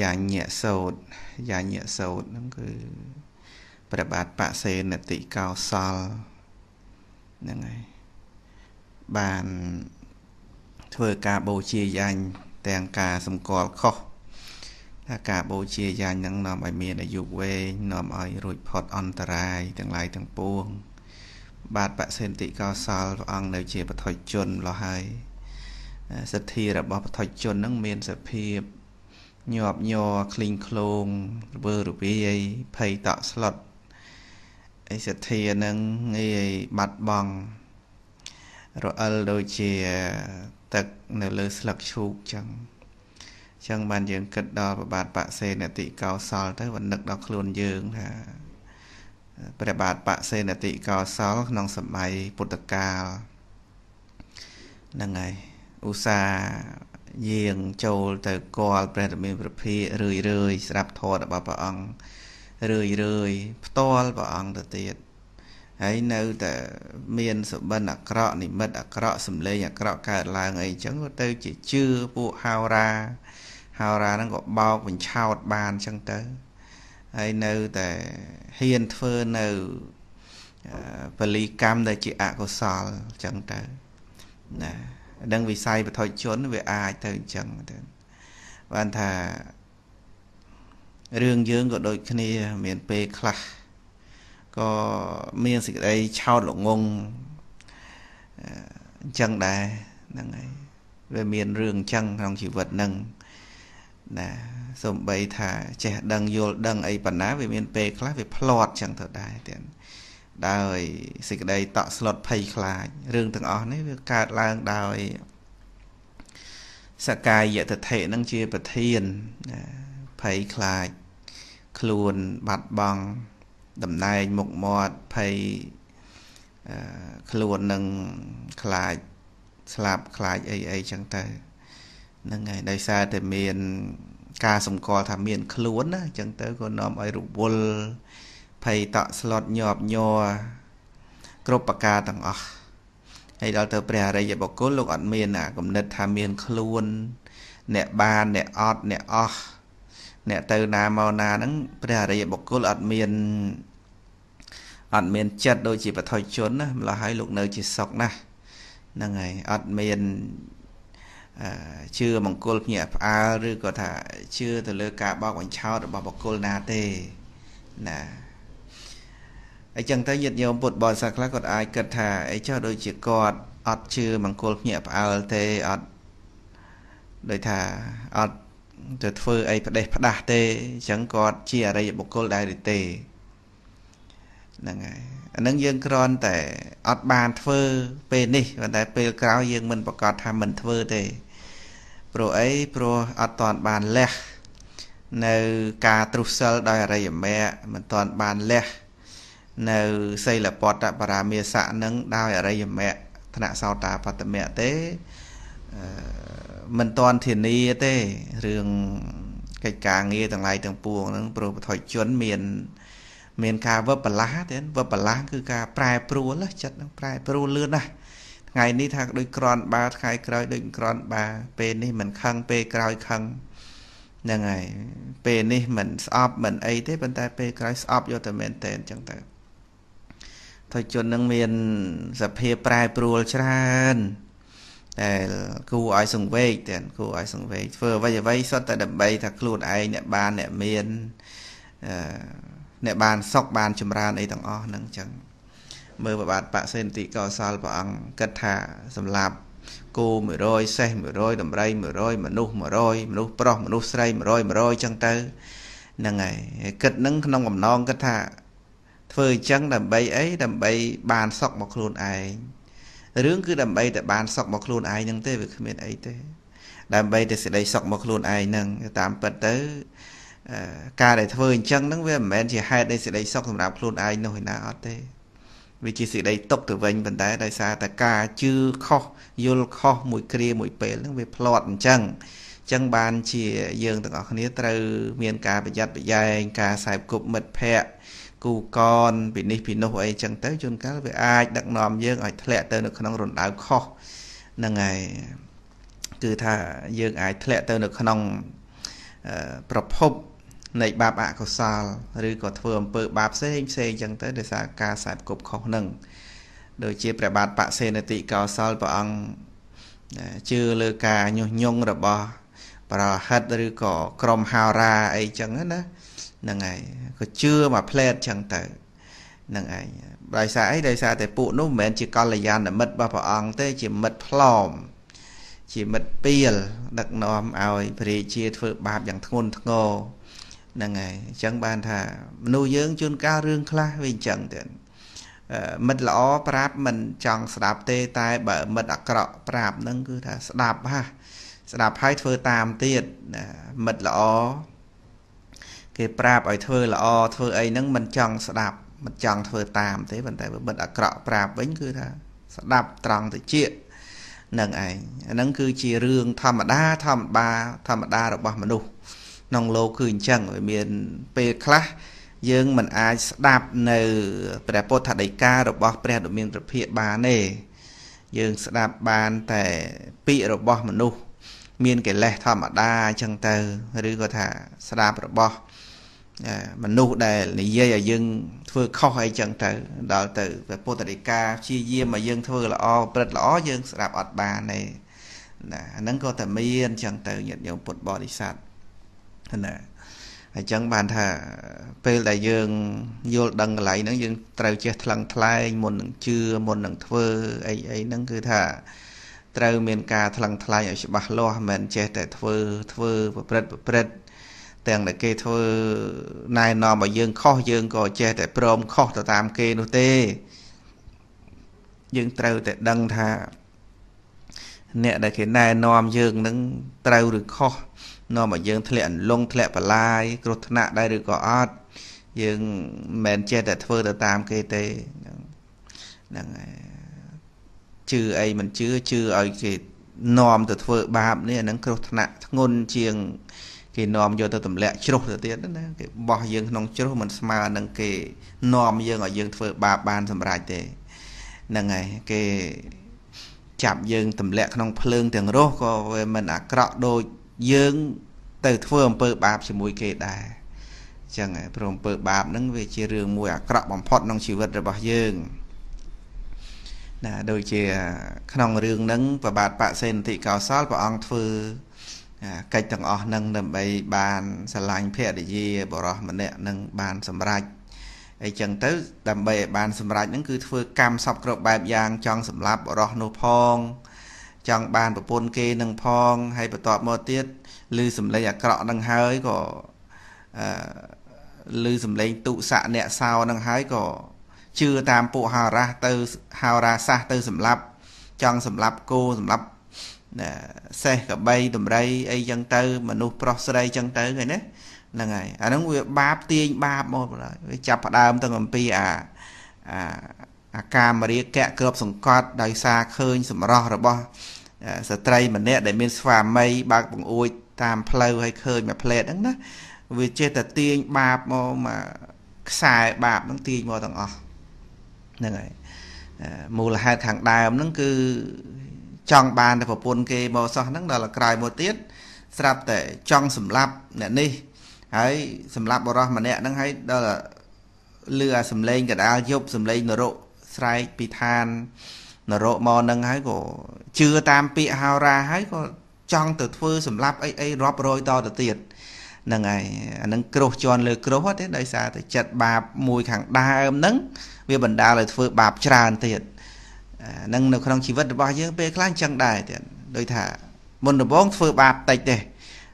យ៉ាញៈសោតយ៉ាញៈសោតហ្នឹងគឺព្រះបាទបសេនតិកោសលហ្នឹងហើយបានធ្វើការបូជាយ៉ាញទាំងការសម្គាល់ខុសថាការបូជាយ៉ាញនឹងនាំឲ្យមានអាយុវែងនាំឲ្យរួចផុតអន្តរាយទាំងឡាយទាំងពួងបាទបសេនតិកោសលព្រះអង្គនៅជាបថុជជនលោះហើយ សទ្ធារបស់បថុជជននឹងមានសភាពញាប់ញ័រឃ្លីងឃ្លោងរវើរវាយភ័យតក់ស្លុតអេសធានឹងងាយបាត់បង់រអិលដូចជា ទឹកនៅលើស្លឹកឈូកចឹងចឹងបានយើងគិតដល់ប្របាទបសេនតិកោសលទៅវានឹកដល់ខ្លួនយើងថាព្រះបាទបសេនតិកោសលក្នុងសម័យពុទ្ធកាលហ្នឹងហើយឧស្សាហ៍យាងចូលទៅគាល់ព្រះរាមាប្រភិរឿយរឿយស្ដាប់ធម៌របស់ព្រះអង្គរឿយរឿយផ្ទាល់ព្រះអង្គទៅទៀតហើយនៅតែមានសុបិនអាក្រក់និមិត្តអាក្រក់សំឡេងអាក្រក់កើតឡើងអីចឹងក៏ទៅ ជាជឿពួកហោរាហោរាហ្នឹងក៏បោកបញ្ឆោតបានចឹងទៅហើយនៅតែហ៊ានធ្វើនៅពលីកម្មដែលជាអកុសលចឹងទៅណានឹងវិស័យបថុជជន វាអាចទៅអញ្ចឹងទៅបានថារឿងយើងក៏ដូចគ្នា មានពេលខ្លះក៏មានសេចក្តីឆោតល្ងងអញ្ចឹងដែរហ្នឹងហើយវាមានរឿងអញ្ចឹងក្នុងជីវិតហ្នឹងណាសំបីថាចេះដឹងយល់ដឹងអីប៉ុណ្ណាវាមានពេលខ្លះវាផ្្លាត់អញ្ចឹងទៅដែរទៀតដោយសេចក្តីតក់ស្លុតភ័យខ្លាចរឿងទាំងអស់នេះវាកើតឡើងដោយ សកាយតថេនឹងជាប្រធានភ័យខ្លាចខ្លួនបាត់បង់តំណែងមុខមាត់ភ័យខ្លួននឹងខ្លាចស្លាប់ខ្លាចអីអីចឹងទៅហ្នឹងហើយដោយសារតែមាន ការសម្គាល់ថាមានខ្លួនណាចឹងទៅក៏នាំឲ្យរវល់ភ័យតក់ស្លុតញាប់ញ័រគ្រប់ប្រការទាំងអស់ហើយដល់ទៅព្រះអរិយបុគ្គលលោកអត់មានអាគំនិតថាមាន ខ្លួន អ្នកបានអ្នកអត់អ្នកអស់អ្នកទៅ ណាមកណាហ្នឹងព្រះអរិយបុគ្គលអត់មានអត់មានចិត្តដូចជាបថុជនណាម្ល៉េះហើយលោកនៅជាសុខណាស់ហ្នឹងហើយអត់មានជឿមង្គលភ្ញាក់ផ្អើលឬក៏ថាជឿទៅលើការបោកបញ្ឆោតរបស់បុគ្គលណាទេណាអញ្ចឹងទៅញាតិញោមពុទ្ធបរិស័ទខ្លះគាត់អាចគិតថាអីចោះដូចជាគាត់អត់ជឿមង្គលភ្ញាក់ផ្អើលទេអត់ដោយថាអត់ទៅធ្វើអីផ្ដេសផ្ដាស់ទេអញ្ចឹងគាត់ជាអរិយបុគ្គលដែរឬទេហ្នឹងហើយអានឹងយើងគ្រាន់តែអត់បានធ្វើពេលនេះប៉ុន្តែពេលក្រោយយើងមិនប្រកាសថាមិនធ្វើទេព្រោះអីព្រោះអត់តាន់បានលះនៅ ការទ្រុសសិលដោយអរិយមគ្គមិនតាន់បានលះនៅសីលពតបរាមាស័កនឹងដោយអរិយមគ្គថ្នាក់សោតាបត្តមគ្គទេមិនតាន់ធានាទេរឿងកិច្ចការងារទាំងឡាយទាំងពួងហ្នឹងប្រពថុជជនមាន មាន ការវឹបបលាស់ទេវឹបបលាស់គឺការប្រែប្រួលចិត្តនឹងប្រែប្រួលលឿនណាស់ថ្ងៃនេះថាដូចក្រនបាថ្ងៃក្រោយដូចក្រនបាពេលនេះមិនខឹងពេលក្រោយខឹងហ្នឹងហើយពេលនេះមិនស្អប់មិនអីទេប៉ុន្តែពេលក្រោយស្អប់យកតែមែនតែនអញ្ចឹងទៅថុជននឹងមានសភាពប្រែប្រួលច្រើនតែគូឲ្យសង្វេកតែគូឲ្យសង្វេកធ្វើអ្វីអ្វីសុទ្ធតែដើម្បីថាខ្លួនឯងអ្នកបានអ្នកមានអ្នកបានសុខបាន ចម្រើន អីទាំងអស់ហ្នឹងអញ្ចឹងមើលប្របាទបសេនតិកោសលព្រះអង្គគិតថាសម្រាប់គោ100សេះ100ដំរី100មនុស្ស100មនុស្សប្រុសមនុស្សស្រី100 100អញ្ចឹងទៅហ្នឹងហើយគិតនឹងក្នុងកំណងគិតថាធ្វើអញ្ចឹងដើម្បីអីដើម្បីបានសុខមកខ្លួនឯងរឿងគឺដើម្បីតែបានសុខមកខ្លួនឯងហ្នឹងទេវាគ្មានអីទេ ដើម្បីតែសេចក្តីសុខមកខ្លួនឯងហ្នឹងតាមពិតទៅការដែលធ្វើអញ្ចឹងហ្នឹងវាមិនមែនជាហេតុនៃសេចក្តីសុខសម្រាប់ខ្លួនឯងនោះឯណាអត់ទេវាជាសេចក្តីຕົកទៅវិញប៉ុន្តែដោយសារតែការជឿខុសយល់ខុសមួយគ្រាមួយពេលហ្នឹងវាផ្លត់អញ្ចឹងអញ្ចឹងបានជាយើងទាំងអស់គ្នាត្រូវមាន ការប្រយ័ត្នប្រយែងការខ្សែគប់មិត្តភ័ក្តិគូកនពីនេះពីនោះអីចឹងទៅជួនកាលវាអាចដឹកនាំយើងឲ្យធ្លាក់ទៅនៅក្នុងរណ្ដៅខុសហ្នឹងហើយគឺថាយើងអាចធ្លាក់ទៅនៅក្នុងប្រភពនៃបាបអកុសលឬក៏ធ្វើអំពើបាបផ្សេងផ្សេងចឹងទៅដោយសារការខ្សែគប់ខុសហ្នឹងដូចជាព្រះបាទបសេនតិកោសលព្រះអង្គជឿលើការញុះញង់របស់ប្រហិតឬក៏ក្រុមហោរាអីចឹងណាហ្នឹងហើយក៏ជឿមកផ្លែតចឹងទៅហ្នឹងឯងដោយសារអីដោយសារតែពួកនោះមិនមែនជាកល្យាណមិត្តរបស់ព្រះអង្គទេ ជាមិត្តផ្លោមជាមិត្តពៀលដឹកនាំឲ្យព្រះរាជាធ្វើបាបយ៉ាងធ្ងន់ធ្ងរហ្នឹងហើយអញ្ចឹងបានថា មនុស្សយើងជួនកាលរឿងខ្លះវាអញ្ចឹងទៅមិត្តល្អប្រាប់មិនចង់ស្ដាប់ទេតែបើមិត្តអាក្រក់ប្រាប់ហ្នឹងគឺថាស្ដាប់ហាស្ដាប់ហើយធ្វើតាមទៀតមិត្តល្អគេប្រាប់ឲ្យធ្វើល្អធ្វើអីហ្នឹងមិនចង់ស្ដាប់មិនចង់ធ្វើតាម ទេប៉ុន្តែបើបិទអាក្រក់ប្រាប់វិញគឺថា ស្ដាប់ត្រង់តិចនឹងឯងអាហ្នឹងគឺជារឿងធម្មតាធម្មតាធម្មតារបស់មនុស្សក្នុងលោកគឺអញ្ចឹងវាមានពេលខ្លះយើងមិនអាចស្ដាប់នៅព្រះពុទ្ធដីការបស់ព្រះដ៏មានព្រះភិក្ខបានទេយើងស្ដាប់បានតែពាក្យរបស់មនុស្សមានកិលេសធម្មតាអញ្ចឹងទៅឬក៏ថាស្ដាប់របស់មនុស្សដែលនិយាយឲ្យយើង ធ្វើខុសអីចឹងទៅដល់ទៅព្រះពុទ្ធដីកាព្យាយាមឲ្យយើង ធ្វើល្អប្រព្រឹត្តល្អយើងស្ដាប់អត់បានទេណាអាហ្នឹងក៏តែមានចឹងទៅញាតិញោមពុទ្ធបរិស័ទណាអញ្ចឹងបានថា ពេលដែលយើងយល់ដឹងកន្លែងហ្នឹងយើងត្រូវចេះថ្លឹងថ្លែងមុននឹងជឿមុននឹងធ្វើអីអីហ្នឹងគឺថា ត្រូវមានការថ្លឹងថ្លែងឲ្យច្បាស់លាស់មិនចេះតែធ្វើធ្វើប្រព្រឹត្តប្រព្រឹត្តទាំងដែលគេធ្វើណែនាំឲ្យយើងខុសយើងក៏ចេះតែព្រមខុសទៅតាមគេនោះទេយើងត្រូវតែដឹងថា អ្នកដែលគេណែនាំយើងនឹងត្រូវឬខុសនាំឲ្យយើងធ្លាក់អន្លង់ធ្លាក់បលាយគ្រោះថ្នាក់ដែរឬក៏អត់យើងមិនមែនចេះតែធ្វើទៅតាមគេទេហ្នឹងហើយជឿអីមិនជឿជឿឲ្យគេនាំទៅធ្វើបាបនេះអានឹងគ្រោះថ្នាក់ធ្ងន់ជាងគេនាំយកទៅទម្លាក់ជ្រុះទៅទៀតណាគេបោះយើងក្នុងជ្រុះមិនស្មើនឹងគេនាំយើងឲ្យយើងធ្វើបាបបាន សម្រេចទេហ្នឹងហើយគេចាប់យើងទម្លាក់ក្នុងភ្លើង ទាំងរស់ក៏វាមិនអាក្រក់ដូចយើង ទៅធ្វើអំពើបាបជាមួយគេដែរអញ្ចឹងព្រមអំពើ បាបហ្នឹងវាជារឿងមួយអាក្រក់បំផុតក្នុងជីវិតរបស់យើងណាដូចជា ក្នុងរឿងហ្នឹងប្របាទបសេនតិកោសលព្រះអង្គធ្វើកិច្ចទាំងអស់នឹងដើម្បីបានស្រឡាញ់ភរិយា បរោះម្នាក់នឹងបានសម្រេចអីចឹងទៅដើម្បីឲ្យបាន សម្រេចហ្នឹងគឺធ្វើកម្មសពគ្រប់បែបយ៉ាងចង់សម្លាប់បរោះនោះផង ចង់បានប្រពន្ធគេនឹងផង ហើយបន្ទាប់មកទៀតឬសម្លេងអាក្រក់នឹងហើយក៏អឺឬសម្លេងទុស័កអ្នកសោនឹងហើយក៏ជឿតាមពួកហោរាសទៅហោរាសាសទៅសម្លាប់ចង់សម្លាប់គោសម្លាប់ណាសេះកបីតម្រៃអីចឹងទៅមនុស្សប្រុសស្រីចឹងទៅហ្នឹងណាហ្នឹងហើយអាហ្នឹងវាបាបទាញបាបមកបងវាចាប់ផ្ដើមទាំងអំពីអាអាអាកាមរាគៈគ្របសង្កត់ដោយសារឃើញ សម្រស់របស់ ស្ត្រីម្នាក់ដែលមានស្វាមីបើកបង្អួចតាមផ្លូវឲ្យឃើញមួយផ្លែតហ្នឹងណាវាចេះតែទាញបាបមកមកខ្សែបាបហ្នឹងទាញមកទាំងអស់ហ្នឹងហើយមូលហេតុខាងដើមហ្នឹងគឺចង់បានតែប្រពន្ធគេមកសោះហ្នឹងដល់ក្រោយមកទៀតស្រាប់តែចង់សម្លាប់អ្នកនេះហើយសម្លាប់បរោះម្នាក់ហ្នឹងហើយដល់លឺអាសំឡេងកដាលយប់សំឡេងនរកស្រែកពីឋាននរកមកហ្នឹងហើយក៏ជឿតាមពាក្យហោរាហើយក៏ចង់ទៅធ្វើសម្លាប់អីអីរាប់រយតទៅទៀតហ្នឹងហើយអានឹងគ្រោះជន់លើគ្រោះទេដោយសារតែចិត្តបាបមួយខាងដើមហ្នឹងវាបណ្ដាលឲ្យធ្វើបាបច្រើនទៀតនឹងនៅក្នុងជីវិតរបស់យើងពេលខ្លះអញ្ចឹងដែរទៀតដោយថាមុនដំបូងធ្វើបាបតិចទេ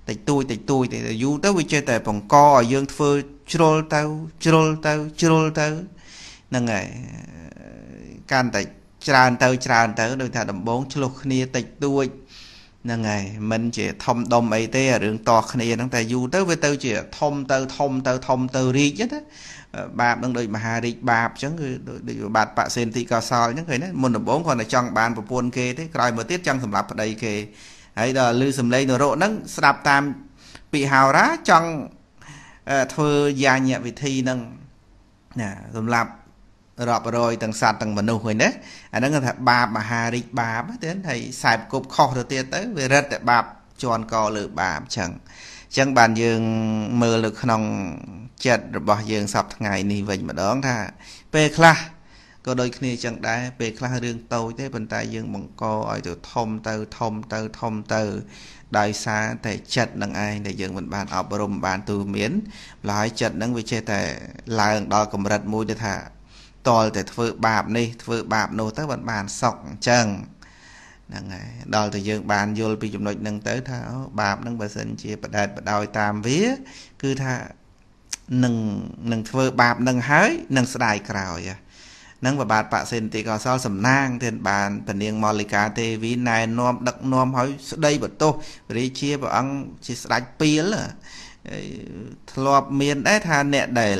តិចតួចតិចតួចតែយូរទៅវាចេះតែបង្កឲ្យយើងធ្វើជ្រុលទៅជ្រុលទៅជ្រុលទៅហ្នឹងហើយកាន់តែច្រើនទៅច្រើនទៅដោយថាដំបងឆ្លុះគ្នាតិចតួចហ្នឹងហើយមិនជាធំដុំអីទេរឿងតគ្នាហ្នឹងតែយូរទៅវាទៅ ជា ធំទៅ ធំទៅ ធំទៅរីកណាបាបនឹងដូចមហារីកបាបអញ្ចឹងគឺដូចបាតបសេនតិកោសលអញ្ចឹងឃើញណាមុនដំបូងគាត់តែចង់បានប្រពន្ធគេទេក្រោយមកទៀតចង់សម្លាប់ប្តីគេហើយដល់ឮសំឡេងនរោហ្នឹងស្ដាប់តាមពាក្យហោរាចង់ធ្វើយាញ្ញវិធីហ្នឹងណាសម្លាប់រាប់រយទាំងសត្វទាំងមនុស្សហ្នឹងណាអាហ្នឹងគេថាបាបមហារិកបាបទៅហើយខ្សែគប់ខុសទៅទៀតទៅវារិតតែបាបជន់កលើបាបអញ្ចឹងអញ្ចឹងបានយើងមើលនៅក្នុងចិត្តរបស់យើងសពថ្ងៃនេះវិញម្ដង ថា ពេលខ្លះក៏ដូចគ្នាអញ្ចឹងដែរពេលខ្លះរឿងតូចទេប៉ុន្តែយើងបង្កឲ្យទៅធំទៅធំទៅធំទៅដោយសារតែចិត្តនឹងឯងដែលយើងមិនបានអប់រំបានទូមានម្ល៉េះចិត្តនឹងវាចេះតែឡើងដល់កម្រិតមួយទៅថាតលតែធ្វើបាបនេះធ្វើបាបនោះទៅបានបានសុខអញ្ចឹងហ្នឹងហើយដល់តែយើងបានយល់ពីចំណុចហ្នឹងទៅថាអូបាបហ្នឹងបើសិនជាបដិដបដោយតាមវាគឺថានឹងនឹងធ្វើបាបនឹងហើយនឹងស្ដាយក្រោយហ្នឹងបបាទបសេនតិកោសលសំណាងទានបានពនាងមលិកាទេវីណែនាំដឹកនាំឲ្យស្ដីបន្ទោសរាជាព្រះអង្គជាស្ដេចពីលធ្លាប់មានដែរថាអ្នកដែល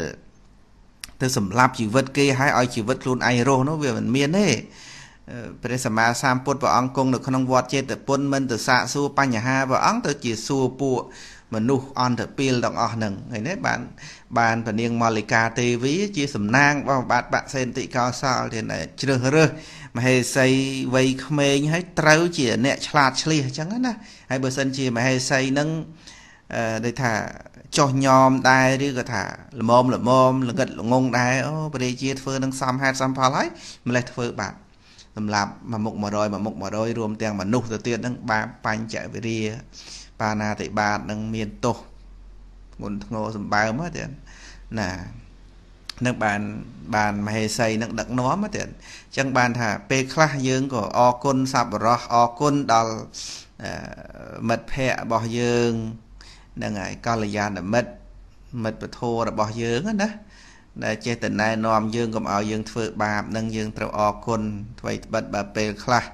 ទៅសម្លាប់ជីវិតគេហើយឲ្យជីវិតខ្លួនឯងរស់នោះវាមិនមានទេព្រះសម្មាសម្ពុទ្ធព្រះអង្គគង់នៅក្នុងវត្តចេតពុនមិនទៅសាកសួរបញ្ហាព្រះអង្គទៅជាសួរពួកមនុស្សអន្តពាលទាំងអស់ហ្នឹងហើយនេះបានបានពនាងមលិកាទេវី ជា សំណាងរបស់បាទបាក់សេនតិកោសលធានជ្រើសរើសមហេសីវ័យក្មេងហើយត្រូវជាអ្នកឆ្លាតឆ្លៀសអញ្ចឹងណាហើយបើសិនជាមហេសីហ្នឹងអឺដូចថាចោះញោមដែរឬក៏ថាល្មមល្មមល្ងិតល្ងងដែរអូព្រះរាជាធ្វើនឹងសំហេតុសំផលហើយម្លេះធ្វើបាបសម្រាប់មួយមុខ100មួយមុខ100រួមទាំងមនុស្សទៅទៀតនឹងបាបបញ្ចវិរិយបាណាតិបាតនឹងមានទោសងុនធ្ងរសម្បើមហ្នឹងណានឹងបានបានមហេសីនឹងដឹកនាំទៀតអញ្ចឹងបាន ថាពេលខ្លះយើងក៏អរគុណសប្បុរសអរគុណដល់មិត្តភ័ក្តិរបស់យើងនឹងហើយកល្យាណមិត្តមិត្តពធរបស់យើងណាដែលចេះតែណែនាំយើងកុំឲ្យយើងធ្វើបាបនឹងយើងត្រូវអរគុណថ្មីត្បិតបើពេលខ្លះ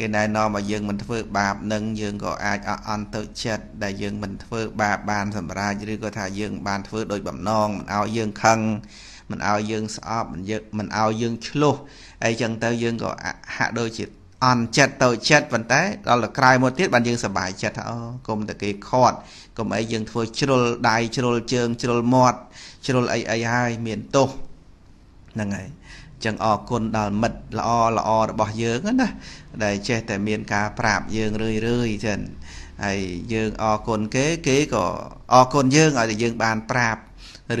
គេណែនាំឲ្យយើងមិនធ្វើ បាបនឹងយើងក៏អាចអត់អន់ទៅចិត្តដែលយើងមិនធ្វើបាបបានសម្រេចឬក៏ថាយើងបានធ្វើដោយបំណងមិនឲ្យយើងខឹងមិនឲ្យយើង ស្អប់មិនយើងមិនឲ្យយើងឆ្លោះអីចឹងទៅយើងក៏ហាក់ដូចជាអន់ចិត្តតូចចិត្តប៉ុន្តែ ដល់ក្រោយមកទៀតបានយើងសប្បាយចិត្តថាអូកុំតែគេខាត់កុំអីយើងធ្វើជ្រុលដៃជ្រុលជើងជ្រុលមាត់ជ្រុលអីអីហើយមានទោសហ្នឹងហើយចឹងអរគុណដល់មិត្តល្អល្អរបស់យើងណាដែលចេះតែមានការប្រាប់យើងរឿយរឿយចឹងហើយយើងអរគុណគេគេក៏អរគុណយើងឲ្យតែយើង បាន ប្រាប់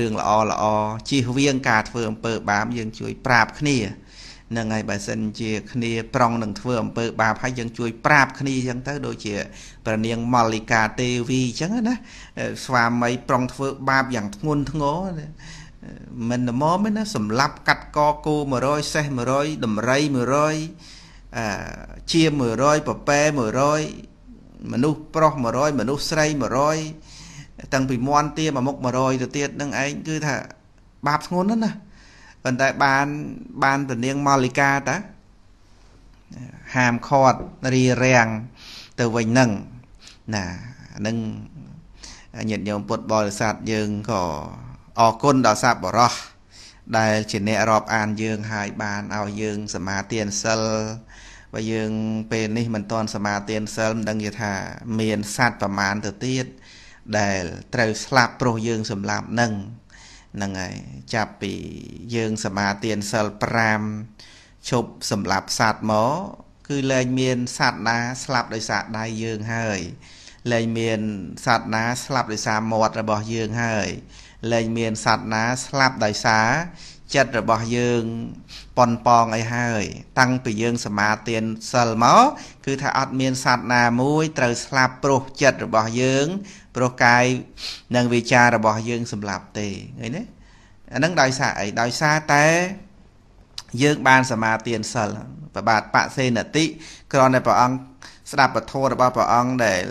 រឿងល្អល្អជៀសវាងការធ្វើអំពើបាបយើងជួយប្រាប់គ្នានឹងហើយបើសិនជាគ្នាប្រុងនឹងធ្វើអំពើ បាបហើយយើងជួយប្រាប់គ្នាអញ្ចឹងទៅដូចជាព្រះនាងម៉លីកាទេវីអញ្ចឹងណាស្វាមីប្រុងធ្វើបាបយ៉ាងធ្ងន់ធ្ងរមិនល្មមណាសម្លាប់កាត់កគោ100សេះ100ដំរី100អឺជា100ប្រប៉ែ100មនុស្សប្រុស100មនុស្សស្រី100តាំងពីមន់ទាមកមុខ100ទៅទៀតនឹងឯងគឺ ថាបាបធ្ងន់ណាស់ណាប៉ុន្តែបានបានពនាងម៉លីកាតាហាមឃាត់រីរាំងទៅវិញនឹងណានឹងញាតិញោមពុទ្ធបរិស័ទយើងក៏អរគុណដល់សាបរោះដែល ជាអ្នករាប់អានយើងហើយបានឲ្យយើងសមាទានសិលបើយើងពេលនេះមិនទាន់សមាទានសិលមិនដឹងយថាមានសัตว์ប្រមាណទៅទៀត ដែលត្រូវស្លាប់ព្រោះយើងសម្លាប់នឹងហ្នឹងហើយចាប់ពីយើងសមាទានសិល5ឈប់សម្លាប់សត្វមកគឺលែងមានសត្វណា ស្លាប់ដោយសារដៃយើងហើយលែងមានសត្វណាស្លាប់ដោយសារមាត់របស់យើងហើយលែងមានសត្វណាស្លាប់ដោយសារចិត្តរបស់យើងប៉ុនប៉ងអីហើយ តាំងពីយើងសមាទានសិលមកគឺថាអត់មានសត្វណាមួយត្រូវស្លាប់ព្រោះចិត្តរបស់យើងព្រោះកាយនិងវាចារបស់យើងសម្លាប់ទេឃើញទេអានឹងដោយសារអីដោយសារតែយើងបានសមាទានសិលប្របាទបសេនតិក្រនតែព្រះអង្គស្ដាប់ពធរបស់ព្រះអង្គដែល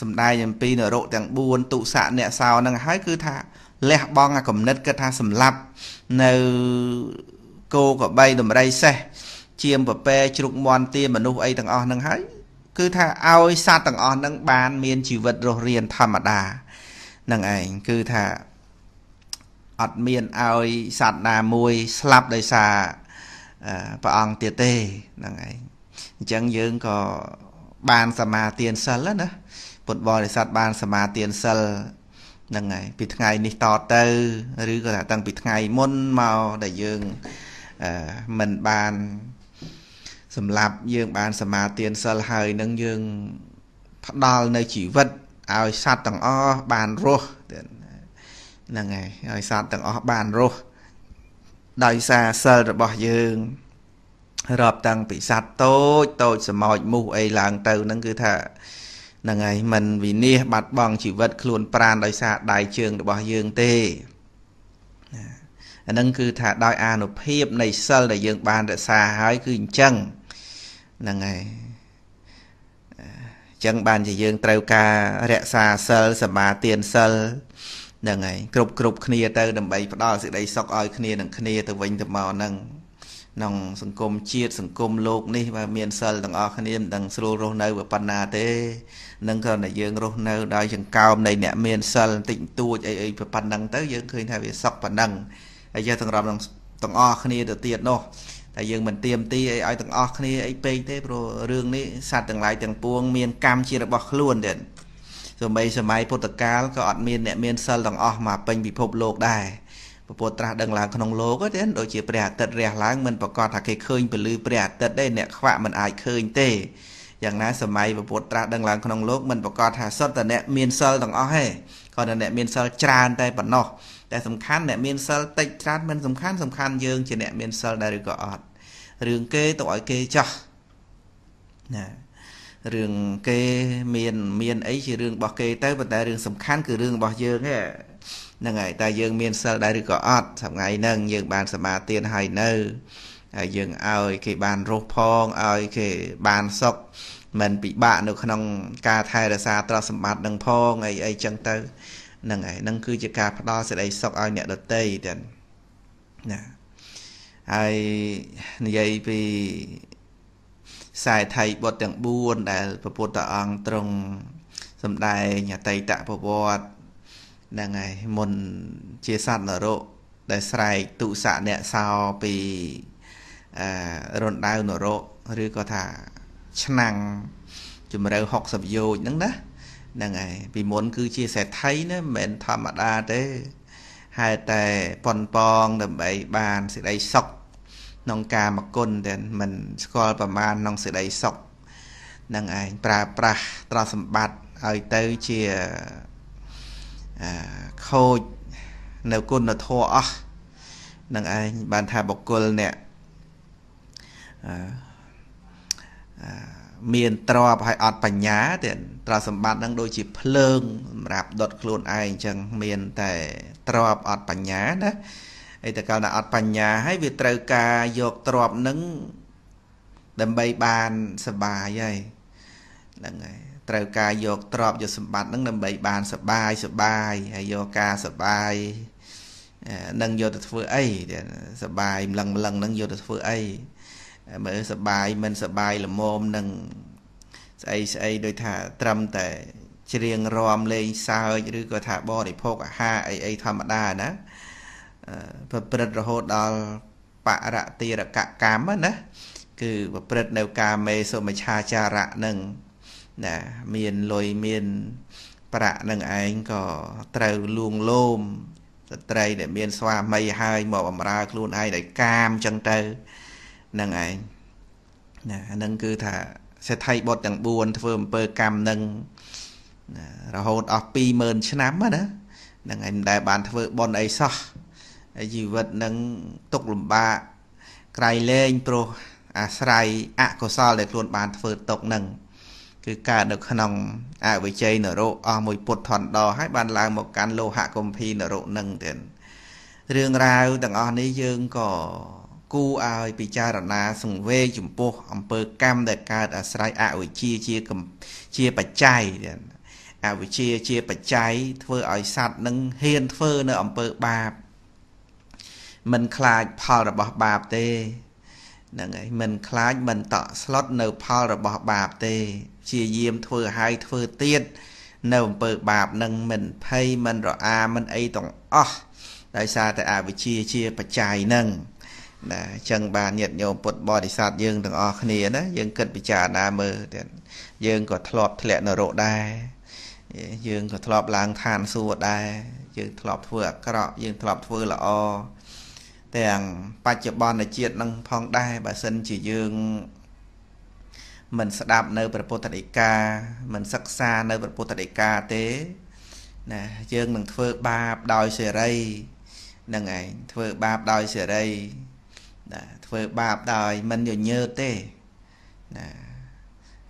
សំដែងអំពីនរកទាំង4ទុសៈអ្នកសោនឹងហើយគឺថាលះបង់អាគំនិតគិតថាសម្លាប់ នៅគោកបីដំរីសេះជាមពពែជ្រុកមន់ទាមនុស្សអីទាំងអស់នឹងហើយគឺថាឲ្យសត្វទាំងអស់ហ្នឹងបានមានជីវិតរស់រានធម្មតានឹងឯងគឺថាអត់មានឲ្យសត្វណាមួយ ស្លាប់ដោយសារព្រះអង្គទៀតទេហ្នឹងឯងអញ្ចឹងយើងក៏បានសមាទានសិលណាពុទ្ធបរិស័ទបានសមាទានសិលហ្នឹងហើយពីថ្ងៃនេះតទៅឬក៏ថាតាំងពីថ្ងៃមុនមកដែលយើងមិនបានសម្រាប់យើងបានសមាទានសិលហើយនឹងយើងផ្ដល់នៅជីវិតឲ្យសត្វទាំងអស់បានរស់ហ្នឹងហើយឲ្យសត្វទាំងអស់បានរស់ដោយសារសិលរបស់យើងរាប់តាំងពីសត្វតូចតូចសម្ោចមូសអីឡើងទៅហ្នឹងគឺថាហ្នឹងហើយมันវិនាសបាត់បង់ជីវិតខ្លួនប្រាណដោយសារដៃជើងរបស់យើងទេអាហ្នឹងគឺថាដោយអានុភាព នៃសិលដែលយើង បានរក្សាហើយគឺអញ្ចឹងហ្នឹងហើយចឹងបានជាយើងត្រូវការរក្សាសិលសមាទានសិលហ្នឹងហើយគ្រប់គ្រប់គ្នាទៅដើម្បីផ្ដល់សេចក្តីសុខឲ្យគ្នានឹងគ្នាទៅវិញទៅមកហ្នឹងក្នុងសង្គមជាតិសង្គមលោកនេះបើមានសិលទាំងអស់គ្នាមិនដឹងស្រួលរស់នៅប៉ុណ្ណាទេនឹងគ្រាន់តែយើងរស់នៅដោយចង្កោមនៃ អ្នកមានសិលបន្តិចបន្តួចអីអីប៉ុណ្ណឹងទៅយើងឃើញថាវាសុខប៉ុណ្ណឹងហើយយើងទាំងរំទាំងអស់គ្នាទៅទៀតនោះតែយើងមិនទៀមទីអីឲ្យទាំងអស់គ្នាអីពេកទេព្រោះរឿងនេះសត្វទាំងឡាយទាំងពួងមានកម្មជារបស់ខ្លួនទៀតសម័យសម័យពុទ្ធកាលក៏អត់មានអ្នកមានសិលទាំងអស់មកពេញពិភពលោកដែរពពុទ្ធត្រាស់ដឹងឡើងក្នុងលោកទេដូចជាព្រះអាទិត្យរះឡើងមិនប្រកាសថាគេឃើញពលឺព្រះអាទិត្យទេអ្នកខ្វាក់មិនអាចឃើញទេយ៉ាងណាសម័យពពុទ្ធត្រាស់ដឹងឡើងក្នុងលោកមិនប្រកាសថាសត្វតអ្នកមានសិលទាំងអស់ទេគាត់តែអ្នកមានសិលច្រើន តែប៉ុណ្ណោះតែសំខាន់អ្នក មានសិលតិចច្រើនមិនសំខាន់សំខាន់យើងជាអ្នកមានសិលដែរឬក៏អត់រឿងគេទៅឲ្យគេចោះណារឿងគេមាន មានអីជារឿងរបស់គេទៅប៉ុន្តែរឿងសំខាន់គឺរឿងរបស់យើងហ្នឹងហើយតែយើង មានសិលដែរឬក៏អត់ថ្ងៃហ្នឹងយើង បានសមាទានហើយនៅហើយយើងឲ្យគេបានរស់ផងឲ្យគេបានសុខមិនពិបាក នៅ ក្នុងការ ថែរក្សាទ្រព្យសម្បត្តិនឹងផងអីអីចឹងទៅនឹងឯងនឹងគឺជាការផ្ដល់សេចក្តីសុខឲ្យអ្នកដតីទៀតណាហើយនិយាយពីខ្សែថៃបុត្រទាំង4ដែលព្រះពុទ្ធអង្គទ្រង់សម្ដែងអតីតប្រវត្តិហ្នឹងហើយមុនជាសត្វនរកដែលស្រែកទុសៈអ្នកសោពីអឺរនដៅនរកឬក៏ថាឆ្នាំងជំរៅ60យោជហ្នឹងណាហ្នឹងឯងពីមុនគឺជាសេដ្ឋីណាមិនមែនធម្មតាទេហើយតែប៉ុនប៉ងដើម្បីបានសេចក្តីសុខក្នុងកាមគុណតែមិនស្គាល់ប្រមាណក្នុងសេចក្តីសុខនឹងឯងប្រើប្រាស់ទ្រព្យសម្បត្តិឲ្យទៅជាខូចនៅគុណធម៌អស់នឹងឯងបានថាបុគ្គលអ្នកអឺមានទ្រពហើយអត់បញ្ញាទៀតទ្រព្យសម្បត្តិនឹងដូចជាភ្លើងសម្រាប់ដុតខ្លួនឯងអញ្ចឹងមានតែទ្រពអត់បញ្ញាណាអីតើកាលណាអត់បញ្ញាហើយវាត្រូវការយកទ្រពនឹងដើម្បីបានសបាយហើយហ្នឹងហើយត្រូវការយកទ្រពយកសម្បត្តិនឹងដើម្បីបានសបាយសបាយហើយយកការសបាយនឹងយកទៅធ្វើអីសបាយម្លឹងម្លឹងនឹងយកទៅធ្វើអីមើលសបាយមិនសបាយល្មមនឹងស្អីស្អីដូចថាត្រឹមតែច្រៀងរំលេងសើចឬក៏ថាបរិភោគអាហារអីអីធម្មតាណាប្រព្រឹត្តរហូតដល់បរតិរកកម្មណាគឺប្រព្រឹត្តនៅការមេសុមិឆាចារៈនឹងណាមានលុយមានប្រាក់នឹងឯងក៏ត្រូវលួងលោមស្ត្រីដែលមានស្វាមីហើយមកបំរើខ្លួនឯងដោយកាមចឹងទៅនឹងឯងណាអានឹងគឺថាសេដ្ឋីបុត្រទាំង4ធ្វើអំពើកម្មនឹងណារហូតអស់20000ឆ្នាំណានឹងឯងមិនដែលបានធ្វើបុណ្យអីសោះហើយជីវិតនឹងຕົកលំបាកក្រៃលែងព្រោះអាស្រ័យអកុសលដែលខ្លួនបានធ្វើຕົកនឹងគឺកើតនៅក្នុងអវិជ័យនរកអស់មួយពុទ្ធថនដហើយបានឡើងមកកាន់លោហៈគំភីនរកនឹងទៀតរឿងរ៉ាវទាំងអស់នេះយើងក៏គូឲ្យពិចារណាសង្វេគចំពោះ អំពើកម្មដែលកើតអាស្រ័យអវិជ្ជាជាជាបច្ច័យអវិជ្ជាជាបច្ច័យធ្វើឲ្យសัตว์នឹងហ៊ានធ្វើនៅអំពើបាបមិនខ្លាចផលរបស់បាបទេហ្នឹងហើយមិនខ្លាចមិនតក់ស្លុតនៅផលរបស់បាបទេ ជាយាមធ្វើឲ្យធ្វើទៀតនៅអំពើបាបនឹងមិនភ័យមិនរអាមិនអីទាំងអស់ដោយសារតែអវិជ្ជាជាបច្ច័យហ្នឹងណាអញ្ចឹងបានញាតិញោមពុទ្ធបរិស័ទយើងទាំងអស់គ្នាណាយើងគិតពិចារណាមើលទៀតយើងក៏ធ្លាប់ធ្លាក់នរកដែរយើងក៏ធ្លាប់ឡើងឋានសួគ៌ដែរយើងធ្លាប់ធ្វើអាក្រក់យើងធ្លាប់ធ្វើល្អទាំងបច្ចុប្បន្នជាតិនឹងផងដែរបើសិនជាយើង មិនស្ដាប់នៅព្រះពុទ្ធដីកាមិនសិក្សានៅព្រះពុទ្ធដីកាទេណាយើងនឹងធ្វើបាបដោយសេរីនឹងឯងធ្វើបាបដោយសេរីណាធ្វើបាបដោយមិនញញើតទេណា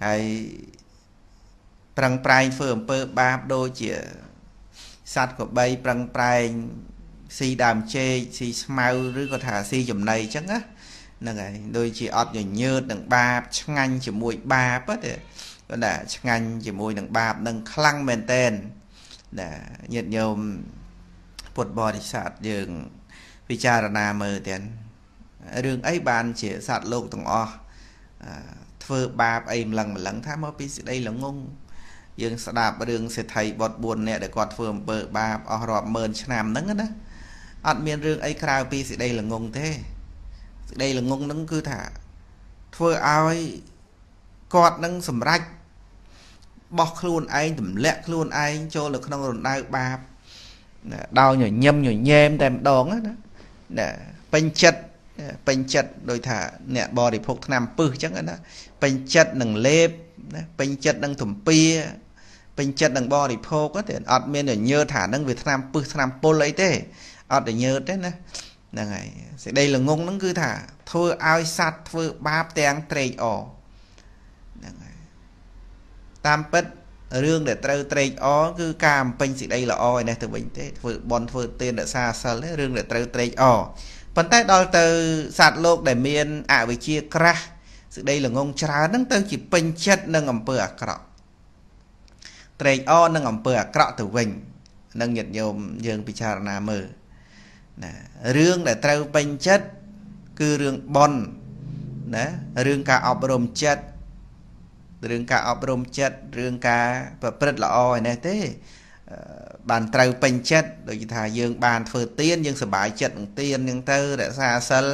ហើយប្រឹងប្រែងធ្វើអំពើបាបដូចជាសត្វក្បីប្រឹងប្រែងស៊ីដើមចេកស៊ីស្មៅឬក៏ថាស៊ីចំណីអញ្ចឹងណាហ្នឹងហើយដូចជាអត់ញញើតនឹងបាបឆ្ងាញ់ជាមួយបាបទេគាត់ថាឆ្ងាញ់ជាមួយនឹងបាបនឹងខ្លាំងមែនតែនណាញាតិញោមពុទ្ធបរិស័ទយើងពិចារណាមើលទាំងរឿងអីបាន ជាសត្វលោកទាំងអស់ធ្វើបាបអីម្លឹងម្លឹងថាមកពីសេចក្តីល្ងងយើងស្ដាប់រឿងសេដ្ឋីបុត4នាក់ដែលគាត់ធ្វើអំពើបាបអស់រាប់ម៉ឺនឆ្នាំហ្នឹងណាអត់មានរឿងអីក្រៅពីសេចក្តីល្ងងទេសេចក្តីល្ងងហ្នឹងគឺថា ធ្វើឲ្យគាត់នឹងសម្រេចបោះខ្លួនឯងទម្លាក់ខ្លួនឯងចូលទៅក្នុងរណ្ដៅបាបដោយញញឹមញញែមតែម្ដងណាពេញចិត្តពេញចិត្តដោយថា អ្នកបរិភោគថ្នាំពឹសអញ្ចឹងណាពេញចិត្តនឹងលេបណាពេញចិត្តនឹងទំពាពេញចិត្តនឹងបរិភោគទេអត់មានញើ ថានឹងវាថ្នាំពឹសថ្នាំពុលអីទេអត់ញើទេណាហ្នឹងហើយសេចក្តីល្ងងហ្នឹងគឺថា ធ្វើឲ្យសัตว์ធ្វើបាបទាំងត្រេកអហ្នឹងហើយតាមពិតរឿងដែលត្រូវត្រេកអគឺការបំពេញសេចក្តីល្អឯនេះទៅវិញទេធ្វើបន់ធ្វើទានរក្សាសិលរឿងដែលត្រូវត្រេកអប៉ុន្តែដល់ទៅសត្វលោក ដែលមានអវិជ្ជាក្រាស់សេចក្តីល្ងងច្រើនហ្នឹងទៅជាពេញចិត្តនឹងអំពើអាក្រក់ត្រេកអរនឹងអំពើអាក្រក់ទៅវិញនឹងញាតិញោមយើងពិចារណាមើលណារឿងដែលត្រូវពេញចិត្តគឺរឿងបន់ណារឿងការអប់រំចិត្តរឿងការអប់រំចិត្តរឿងការប្រព្រឹត្តល្អឯនេះទេបានត្រូវពេញចិត្តដូចថាយើងបាន ធ្វើទៀនយើងសប្បាយចិត្តនឹងទៀនហ្នឹងទៅរក្សាសិល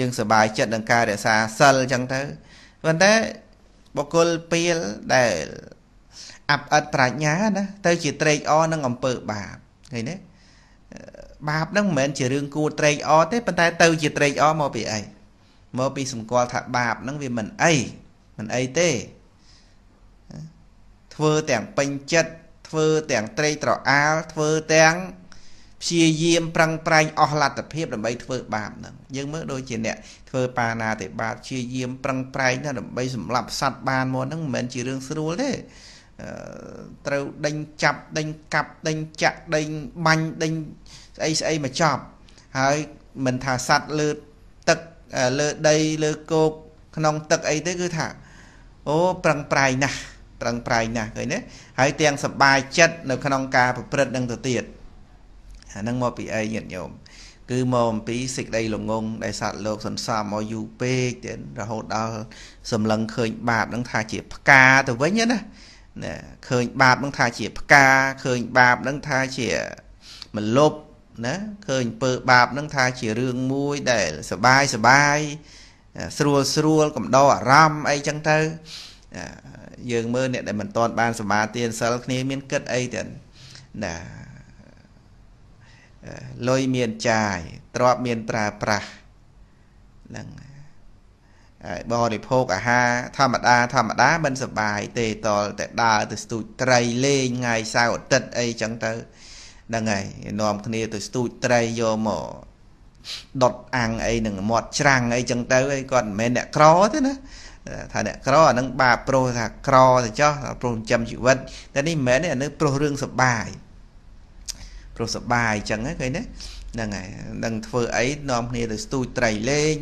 យើងសប្បាយចិត្តនឹងការរក្សាសិលអញ្ចឹងទៅប៉ុន្តែបុគ្គលពីលដែលអាប់អិតប្រាជ្ញាណាទៅ ជាត្រេកអរនឹងអំពើបាបឃើញទេបាបហ្នឹងមិនមែនជារឿងគួរត្រេកអរទេប៉ុន្តែ ទៅជាត្រេកអរមកពីអីមកពីសម្គាល់ថាបាបហ្នឹងវាមិនអីមិនអីទេធ្វើទាំងពេញចិត្តធ្វើទាំងត្រេកត្រអាលធ្វើទាំងព្យាយាម ប្រឹងប្រែងអស់លទ្ធភាពដើម្បីធ្វើបាបហ្នឹងយើងមើលដូចជាអ្នកធ្វើបាណាតិបាតព្យាយាមប្រឹងប្រែងណាដើម្បីសម្លាប់សត្វបានមកហ្នឹងមិនមែនជារឿងស្រួលទេត្រូវដេញចាប់ដេញកាប់ដេញចាក់ដេញបាញ់ដេញស្អីស្អីមកចប់ហើយមិនថាសัตว์លើទឹកលើដីលើគោកក្នុង ទឹកអីទេគឺថា អូប្រឹងប្រែងណាស់ប្រឹងប្រែងណាស់ឃើញទេហើយទាំងសប្បាយចិត្តនៅក្នុងការប្រព្រឹត្តនឹងទៅទៀតអានឹងមកពីអីញាតិញោមគឺមកអំពីសេចក្តីល្ងងដែលសត្វលោកសន្សំមកយូរពេកទៀតរហូតដល់សម្លឹងឃើញ បាបនឹងថាជាផ្កាទៅវិញណាណាឃើញបាបនឹងថាជាផ្កាឃើញបាបនឹងថាជាមលប់ណាឃើញអំពើបាបនឹងថាជារឿងមួយដែលសបាយសបាយស្រួលស្រួលកំដរអារម្មណ៍អីចឹងទៅយើងមើលអ្នកដែលមិនទាន់បានសមាទានសិលគ្នា មានគិតអីទៀតណាលុយមានចាយទ្រព្យមានប្រើប្រាស់ហ្នឹងហើយបរិភោគអាហារធម្មតាធម្មតាមិនសុបាយ ទេតលតែដើរទៅស្ទូចត្រីលេងថ្ងៃសៅរ៍អាទិត្យអីចឹងទៅហ្នឹងហើយនាំគ្នា ទៅស្ទូចត្រីយកមកដុតអាំងអីនឹងមាត់ច្រាំងអីចឹងទៅហើយគាត់មិនមែនអ្នកក្រទេណាថាអ្នកក្រអានឹងបាបប្រុសថាក្រទៅចោះប្រុសចិញ្ចឹមជីវិត តែនេះមិនមែនទេអានឹងប្រុសរឿងសុបាយប្រុសសុបាយអញ្ចឹងហ្នឹងឃើញទេហ្នឹងហើយនឹងធ្វើអីនាំគ្នាទៅស្ទូចត្រីលេង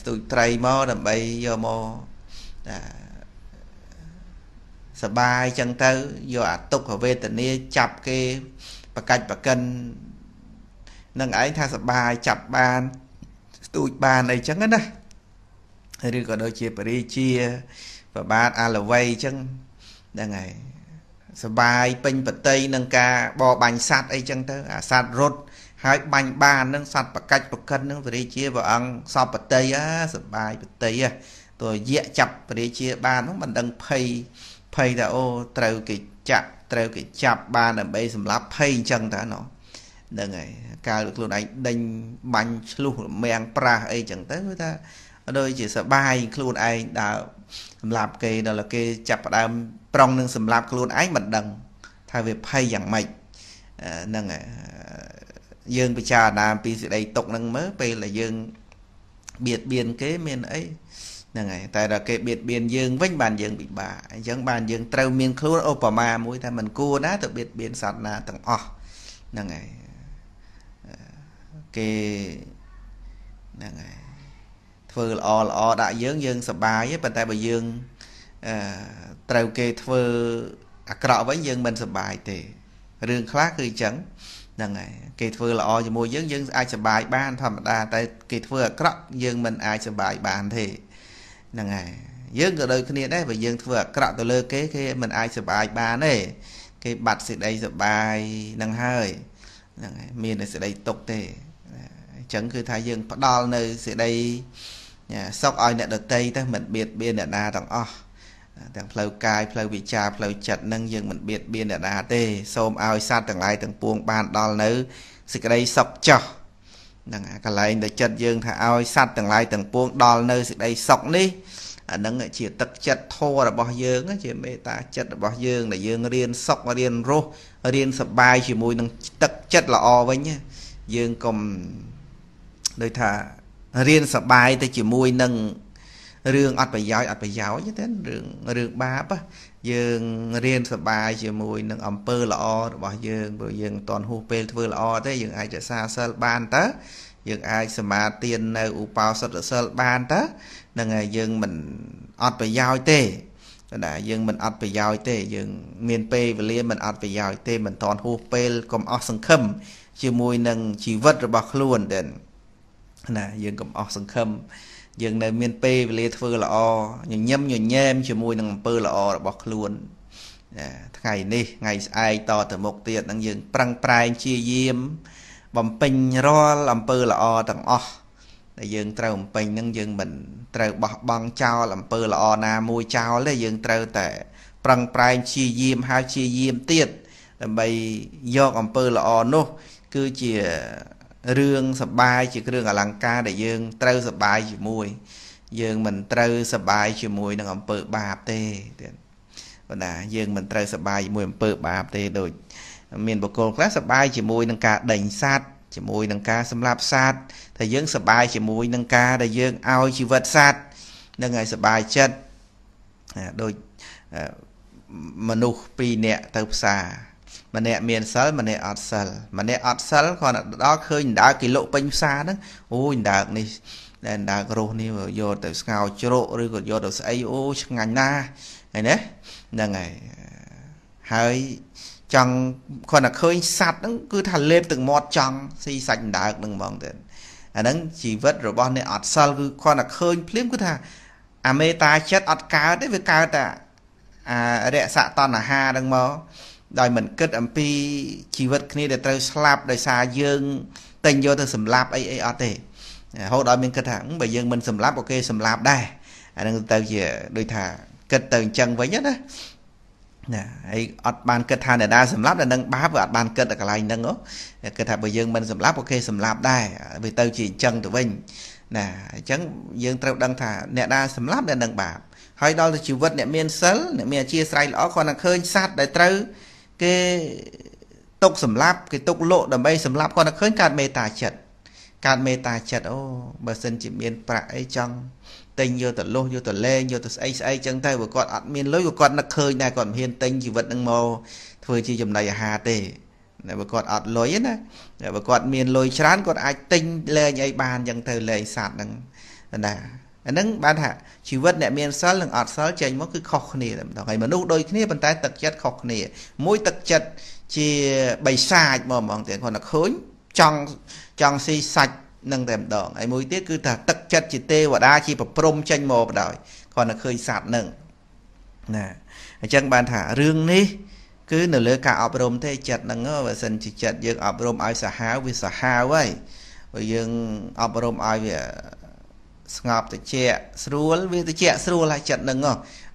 ស្ទូចត្រីមកដើម្បីយកមកសបាយចឹងទៅយកអាទុកវេទនាចាប់គេប្រកាច់ប្រកិននឹងឯងថាសបាយចាប់បាន ស្ទូចបានអីចឹងណាឬក៏ដូចជាបរិជាប្របាទអាលវ័យអញ្ចឹងហ្នឹងហើយសបាយពេញបតីនឹងការបបាញ់សัตว์អីចឹងទៅអាសัตว์រត់ហើយបាញ់បាននឹងសัตว์ប្រកាច់ប្រកិននឹងពរិជាព្រះអង្គសពបតីអាសបាយបតីអាតើយៈចាប់ពរិជាបាននោះមិនដឹងភ័យភ័យថាអូត្រូវគេចាក់ត្រូវគេចាប់បានដើម្បីសម្លាប់ភ័យអញ្ចឹងតើណោះហ្នឹងហើយកាលខ្លួនឯងដេញបាញ់ឆ្លុះរមាំងប្រាស់អីចឹងទៅគឺថាដូចជាសបាយខ្លួនឯងដើរសម្រាប់គេដល់គេចាប់ផ្ដើមប្រុងនឹងសម្រាប់ខ្លួនឯងមិនដឹងថាវាភ័យយ៉ាងម៉េចហ្នឹងយើងពិចារណាពីសេចក្តីទុកហ្នឹងមើលពេលដែលយើងបៀតបៀនគេមានអីហ្នឹងហើយតែដល់គេបៀតបៀនយើងវិញបានយើងពិបាកអញ្ចឹងបានយើងត្រូវមានខ្លួនឧបមាមួយថាមិនគួរណាទៅបៀតបៀនសត្វណាទាំងអស់ហ្នឹងហើយគេហ្នឹងហើយធ្វើល្អល្អដាក់យើងយើងសប្បាយទេប៉ុន្តែបើយើងអឺត្រូវគេធ្វើអាក្រក់វិញយើងមិនសប្បាយទេរឿងខ្លះគឺអញ្ចឹងហ្នឹងហើយគេធ្វើល្អជាមួយយើងយើងអាចសប្បាយបានធម្មតាតែគេធ្វើអាក្រក់យើងមិនអាចសប្បាយបានទេហ្នឹងហើយយើងក៏ដូចគ្នាដែរបើយើងធ្វើអាក្រក់ទៅលើគេគេមិនអាចសប្បាយបានទេគេបាត់សេចក្តីសប្បាយហ្នឹងហើយហ្នឹងហើយមានតែសេចក្តីទុកទេអញ្ចឹងគឺថាយើងផ្ដាល់នៅសេចក្តីសុខឲ្យអ្នកដតីទៅមិនបៀតបៀនអ្នកណាទាំងអស់ទាំងផ្លូវកាយផ្លូវវិជ្ជាផ្លូវចិត្តនឹងយើងមិនបៀតបៀនអ្នកណាទេសូមឲ្យសត្វទាំងឡាយទាំងពួងបានដល់នៅសេចក្តីសុខចោះហ្នឹងកលែងដែលចិត្តយើង ថាឲ្យសត្វទាំងឡាយទាំងពួងដល់នៅសេចក្តីសុខនេះអានឹងជាទឹកចិត្តធម៌របស់យើង ជាមេត្តាចិត្តរបស់យើងដែលយើងរៀនសុខរៀនរស់រៀនសប្បាយជាមួយនឹងទឹកចិត្តល្អវិញយើងកុំដូចថារៀនសបាយទៅជាមួយនឹងរឿងអត់ប្រយោជន៍អត់ប្រយោជន៍ទេរឿងរឿងបាបយើងរៀនសបាយជាមួយ នឹងអំពើល្អរបស់យើងព្រោះយើងមិនទាន់ហួសពេលធ្វើល្អទេយើងអាចរក្សាសិលបានតើយើងអាចសមាទាននៅឧបោសថសិលបានតើនឹងហើយយើងមិនអត់ប្រយោជន៍ទេណាយើងមិនអត់ប្រយោជន៍ទេយើងមានពេលវេលាមិនអត់ប្រយោជន៍ទេមិនតាន់ហួសពេលកុំអស់សង្ឃឹមជាមួយនឹងជីវិតរបស់ខ្លួនទេណាយើងកុំអស់សង្ឃឹមយើងនៅ មានពេលវេលាធ្វើល្អញញឹមញញែមជាមួយនឹងអំពើល្អរបស់ខ្លួនណាថ្ងៃនេះថ្ងៃស្អែកតទៅមុខទៀតនឹងយើង ប្រឹងប្រែងជាយាម បំពេញរាល់អំពើល្អទាំងអស់ដែលយើងត្រូវបំពេញនឹងយើងមិន ត្រូវបោះបង់ចោលអំពើល្អណាមួយចោលទេយើងត្រូវតែប្រឹងប្រែងជាយាមហើយជាយាមទៀតដើម្បីយកអំពើល្អនោះ គឺជារឿងសបាយជាគ្រឿងអលង្ការដែលយើងត្រូវសបាយជាមួយ យើងមិនត្រូវសបាយជាមួយ នឹងអំពើបាបទេទៀតបណ្ណាយើងមិនត្រូវសបាយជាមួយអំពើបាបទេដូច មានបុគ្គលខ្លះសបាយជាមួយនឹងការដេញសัตว์ជាមួយនឹងការសម្លាប់សัตว์តែយើងសបាយជាមួយនឹងការដែលយើងឲ្យជីវិតសัตว์នឹងឲ្យសបាយចិត្តដូចមនុស្ស2នាក់ទៅផ្សារម្នាក់មានសិលម្នាក់អត់សិលម្នាក់អត់សិលគាត់ដល់ឃើញដើរគីឡូពេញផ្សារហ្នឹងអូយដើរនេះដែលដើររស់នេះយកទៅស្ងោជ្រក់ឬក៏យកទៅស្អីអូឆ្ងាញ់ណាស់ហើយណាហ្នឹងហើយហើយចង់គាត់តែឃើញសัตว์ហ្នឹងគឺថាលេបទឹកមាត់ចង់ស៊ីសាច់ដើកហ្នឹងហ្មងទៅអាហ្នឹងជីវិតរបស់អ្នកអត់សិលគឺគាត់តែឃើញភ្លាមគឺថាអាមេតាចិត្តអត់កើតទេវាកើតតែអារៈសតណ្ហាហ្នឹងមកដោយមិនគិតអំពីជីវិតគ្នាដែលត្រូវស្លាប់ដោយសារយើងតែញយកទៅសម្លាប់អីអីអត់ទេរហូតដល់មានគិតថាបើយើងមិនសម្លាប់ក៏គេសម្លាប់ដែរអានឹងទៅជាដូចថាគិតទៅអញ្ចឹងវិញណាណាហើយអត់បានគិតថាអ្នកណាសម្លាប់តែនឹងបាបវាអត់បានគិតដល់កន្លែងហ្នឹងគិតថាបើយើងមិនសម្លាប់ក៏គេសម្លាប់ដែរវាទៅជាអញ្ចឹងទៅវិញណាអញ្ចឹងយើងត្រូវដឹងថាអ្នកណាសម្លាប់អ្នកនឹងបាបហើយដល់ទៅជីវិតអ្នកមានសិលអ្នកមានអធិស្ស្រ័យល្អគាត់នឹងឃើញសัตว์ដែលត្រូវគេទុកសម្លាប់គេទុកលក់ដើម្បីសម្លាប់គាត់តែឃើញកើតមេត្តាចិត្តកើតមេត្តាចិត្តអូ បើសិនជាមានប្រាក់អីចង់ទិញយកទៅលុះយកទៅលែងយកទៅស្អីស្អីចឹងទៅបើគាត់អត់មានលុយក៏គាត់នឹកឃើញដែរគាត់មិនហ៊ានទិញជីវិតនឹងមកធ្វើជាចំណីអាហារទេតែបើគាត់អត់លុយណាតែបើគាត់មានលុយច្រើនគាត់អាចទិញលែងអីបានចឹងទៅលែងសัตว์ហ្នឹងណាអាហ្នឹងបានថាជីវិតអ្នកមានសិលនិងអត់សិលចេញមកគឺខុសគ្នាតែម្ដងហើយមនុស្សដូចគ្នាប៉ុន្តែទឹកចិត្តខុសគ្នា មួយទឹកចិត្តជាបិសាចមកហ្មងទៀតគាត់តែឃើញចង់ចង់ស៊ីសាច់នឹងតែម្ដងហើយមួយទៀតគឺថាទឹកចិត្តជាទេវតាជាប្រព្រំចេញមកបណ្ដោយគាត់តែឃើញសត្វនឹងណាអញ្ចឹងបានថារឿងនេះគឺនៅលើការអប់រំទេចិត្តហ្នឹងបើសិនជាចិត្តយើងអប់រំឲ្យសាហាវវាសាហាវហើយបើយើងអប់រំឲ្យវាស្ងប់តិចស្រួលវាតិចស្រួលហើយចិត្តនឹង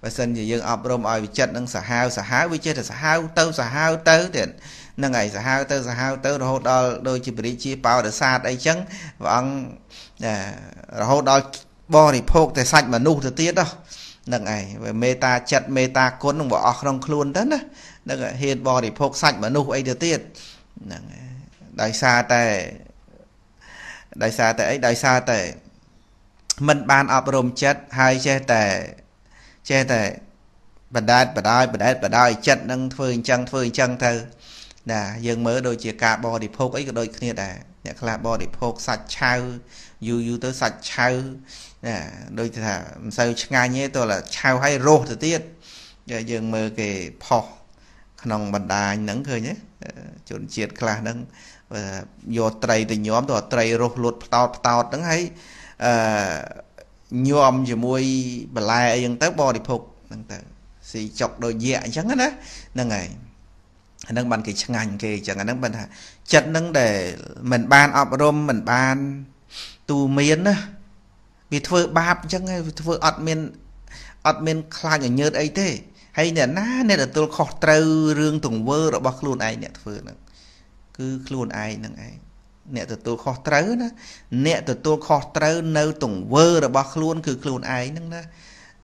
បើសិនជាយើងអប់រំឲ្យវាចិត្តនឹងសាហាវសាហាវវាចេះតែសាហាវទៅសាហាវទៅទៀតនឹងឯងសាហាវទៅសាហាវទៅរហូតដល់ដូចជាពរិជាបោរសាទអីចឹងព្រះអង្គរហូតដល់បរិភោគតែសាច់មនុស្សទៅទៀតហ្នឹងឯងវាមេត្តាចិត្តមេត្តាគុណនឹងវាអស់ក្នុងខ្លួនទៅណាហ្នឹងហ៊ានបរិភោគសាច់មនុស្សអីទៅទៀតហ្នឹងដោយសារតែដោយសារតែអីដោយសារតែមិនបានអប់រំចិត្តហើយចេះតែចេះតែបដាតបដាយបដែតបដាយចិត្តនឹងធ្វើអញ្ចឹងធ្វើអញ្ចឹងទៅណាយើងមើលដូចជាការបរិភោគអីក៏ដូចគ្នាដែរអ្នកខ្លះបរិភោគសាច់ឆៅយូរយូរទៅសាច់ឆៅណាដូចថាមិនសូវឆ្ងាញ់ទេទោះតែឆៅហើយរសទៅទៀតយើងមើលគេផុសក្នុងបណ្ដាញហ្នឹងឃើញទេជនជាតិខ្លះហ្នឹងយកត្រីទៅញោមទៅត្រីរសលួតផ្ដោតផ្ដោតហ្នឹងហើយអឺញោមជាមួយបន្លែអីហ្នឹងទៅបរិភោគហ្នឹងទៅស៊ីចុកដូចយកអញ្ចឹងណាហ្នឹងហើយអាហ្នឹងបានគេឆ្ងាញ់គេអញ្ចឹងអាហ្នឹងបានថាចិត្តហ្នឹងដែលមិនបានអប់រំមិនបានទូមានណាវាធ្វើបាបអញ្ចឹងហើយវាធ្វើអត់មានអត់មានខ្លាចញញើតអីទេហើយអ្នកណាអ្នកទទួលខុសត្រូវរឿងទង្វើរបស់ខ្លួនឯងអ្នកធ្វើហ្នឹងគឺខ្លួនឯងហ្នឹងឯងអ្នកទទួលខុសត្រូវណាអ្នកទទួលខុសត្រូវ នៅ ទង្វើ របស់ខ្លួន គឺខ្លួនឯងហ្នឹងណា